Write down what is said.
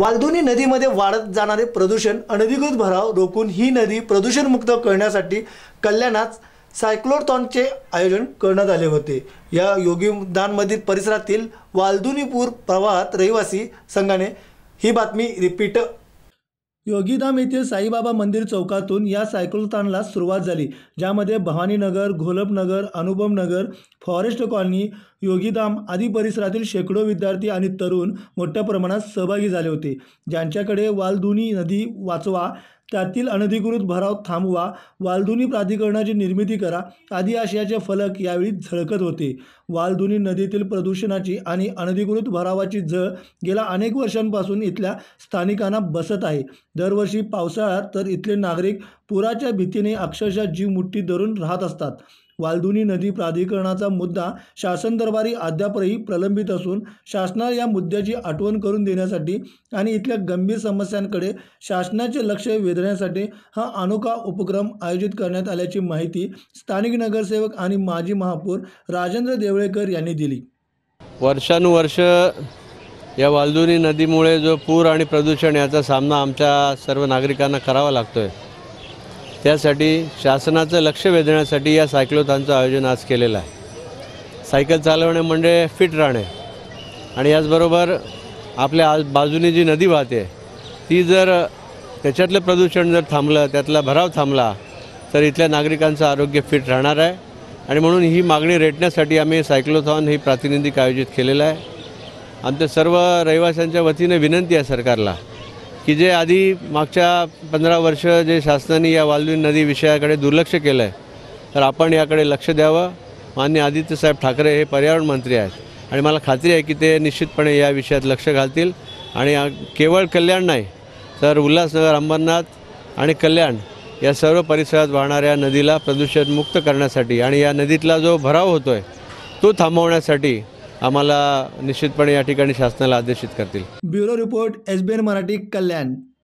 वाल्दुनी नदीमध्ये वाढत जाणारे प्रदूषण अनधिकृत भराव रोखून ही नदी प्रदूषणमुक्त करण्यासाठी कल्याणात सायक्लोथॉनचे आयोजन करण्यात आले होते या योगीदानमधील परिसरातील वाल्दुनीपूर प्रवाहात रहिवासी संघाने ही बातमी रिपीट योगीधाम येथील साईबाबा मंदिर चौकातून या सायक्लोथॉनला सुरुवात झाली ज्यामध्ये भवानीनगर घोलपनगर नगर फॉरेस्ट कॉलनी योगीधाम आदी परिसरातील शेकडो विद्यार्थी आणि तरुण मोठ्या प्रमाणात सहभागी झाले होते ज्यांच्याकडे वालदुनी नदी वाचवा त्यातील अनधिकृत भराव थांबवा वालदुनी प्राधिकरणाची निर्मिती करा आदी आशयाचे फलक यावेळी झळकत होते वालदुनी नदीतील प्रदूषणाची आणि अनधिकृत भरावाची झळ गेल्या अनेक वर्षांपासून इथल्या स्थानिकांना बसत आहे दरवर्षी पावसाळ्यात तर इथले नागरिक पुराच्या भीतीने अक्षरशः जीव मुठ्ठी धरून राहत असतात वाल्दुनी नदी प्राधिकरणाचा मुद्दा शासन दरबारी अद्यापही प्रलंबित असून शासनाला या मुद्द्याची आठवण करून देण्यासाठी आणि इथल्या गंभीर समस्यांकडे शासनाचे लक्ष वेधण्यासाठी हा अनोखा उपक्रम आयोजित करण्यात आल्याची माहिती स्थानिक नगरसेवक आणि माजी महापौर राजेंद्र देवळेकर यांनी दिली वर्षानुवर्ष या वाल्दुनी नदीमुळे जो पूर आणि प्रदूषण याचा सामना आमच्या सर्व नागरिकांना करावा लागतोय त्यासाठी शासनाचं लक्ष वेधण्यासाठी या सायक्लोथॉनचं आयोजन आज केलेलं आहे सायकल चालवणे म्हणजे फिट राहणे आणि याचबरोबर आपल्या आज बाजूने जी नदी वाहते ती जर त्याच्यातलं प्रदूषण जर थांबलं त्यातला भराव थांबला तर इथल्या नागरिकांचं आरोग्य फिट राहणार आहे आणि म्हणून ही मागणी रेटण्यासाठी आम्ही सायक्लोथॉन हे प्रातिनिधिक आयोजित केलेलं आहे आमच्या सर्व रहिवाशांच्या वतीने विनंती आहे सरकारला की जे आधी मागच्या पंधरा वर्ष जे शासनाने या वालवी नदी विषयाकडे दुर्लक्ष केलं आहे तर आपण याकडे लक्ष द्यावं मान्य आदित्यसाहेब ठाकरे हे पर्यावरण मंत्री आहेत आणि मला खात्री आहे की ते निश्चितपणे या विषयात लक्ष घालतील आणि केवळ कल्याण नाही तर उल्हासनगर अंबरनाथ आणि कल्याण या सर्व परिसरात वाहणाऱ्या नदीला प्रदूषणमुक्त करण्यासाठी आणि या नदीतला जो भराव होतो आहे तो थांबवण्यासाठी आम्हाला निश्चितपणे या ठिकाणी शासनाला आदेशित करतील ब्युरो रिपोर्ट एसबीएन मराठी कल्याण